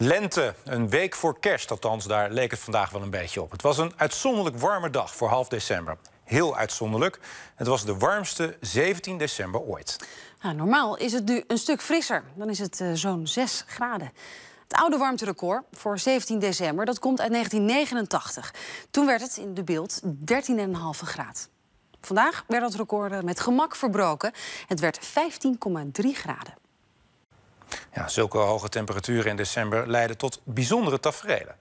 Lente, een week voor kerst, althans daar leek het vandaag wel een beetje op. Het was een uitzonderlijk warme dag voor half december. Heel uitzonderlijk. Het was de warmste 17 december ooit. normaal is het nu een stuk frisser. Dan is het eh, zo'n 6 graden. Het oude warmterecord voor 17 december dat komt uit 1989. Toen werd het in de beeld 13,5 graden. Vandaag werd dat record eh, met gemak verbroken. Het werd 15,3 graden zulke hoge temperaturen in december leiden tot bijzondere tafereelen.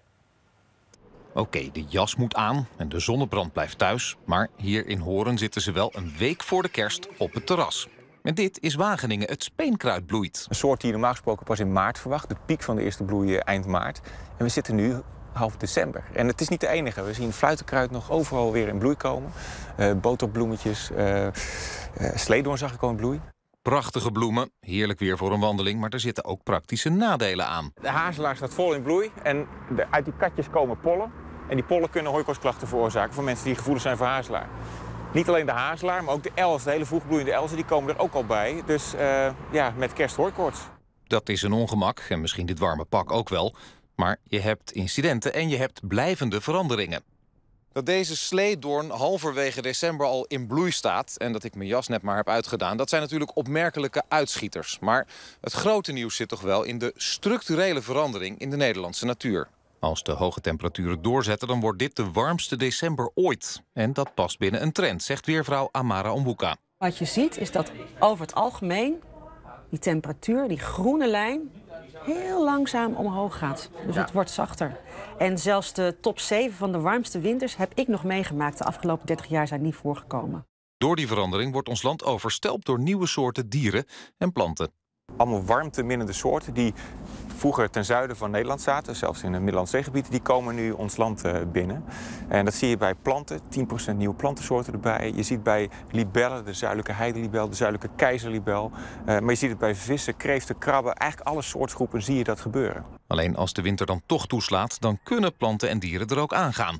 Oké, de jas moet aan en de zonnebrand blijft thuis. Maar hier in Horen zitten ze wel een week voor de kerst op het terras. En dit is Wageningen, het speenkruid bloeit. Een soort die normaal gesproken pas in maart verwacht. De piek van de eerste bloei eh, eind maart. En we zitten nu half december. En het is niet de enige. We zien fluitenkruid nog overal weer in bloei komen. Uh, eh, boterbloemetjes, uh, eh, sleedoorn zag ik al in bloei. Prachtige bloemen, heerlijk weer voor een wandeling, maar er zitten ook praktische nadelen aan. De hazelaar staat vol in bloei en uit die katjes komen pollen. En die pollen kunnen hooikoortsklachten veroorzaken voor mensen die gevoelig zijn voor hazelaar. Niet alleen de hazelaar, maar ook de elzen, de hele vroegbloeiende elzen, die komen er ook al bij. Dus eh, ja, met kerst Dat is een ongemak en misschien dit warme pak ook wel. Maar je hebt incidenten en je hebt blijvende veranderingen dat deze sleedoorn halverwege december al in bloei staat... en dat ik mijn jas net maar heb uitgedaan... dat zijn natuurlijk opmerkelijke uitschieters. Maar het grote nieuws zit toch wel in de structurele verandering in de Nederlandse natuur. Als de hoge temperaturen doorzetten, dan wordt dit de warmste december ooit. En dat past binnen een trend, zegt weervrouw Amara Ombuka. Wat je ziet is dat over het algemeen die temperatuur, die groene lijn heel langzaam omhoog gaat. Dus het wordt zachter. En zelfs de top 7 van de warmste winters heb ik nog meegemaakt. De afgelopen 30 jaar zijn niet voorgekomen. Door die verandering wordt ons land overstelpt door nieuwe soorten dieren en planten. Allemaal warmteminnende soorten die vroeger ten zuiden van Nederland zaten, zelfs in het Middellandse zeegebied, die komen nu ons land eh, binnen. En dat zie je bij planten, 10% nieuwe plantensoorten erbij. Je ziet bij libellen, de zuidelijke heidelibel, de zuidelijke keizerlibel. Eh, maar je ziet het bij vissen, kreeften, krabben, eigenlijk alle soortgroepen zie je dat gebeuren. Alleen als de winter dan toch toeslaat, dan kunnen planten en dieren er ook aangaan.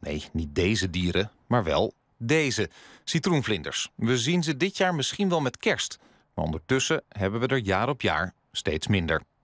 Nee, niet deze dieren, maar wel deze. Citroenvlinders. We zien ze dit jaar misschien wel met kerst. Maar ondertussen hebben we er jaar op jaar steeds minder.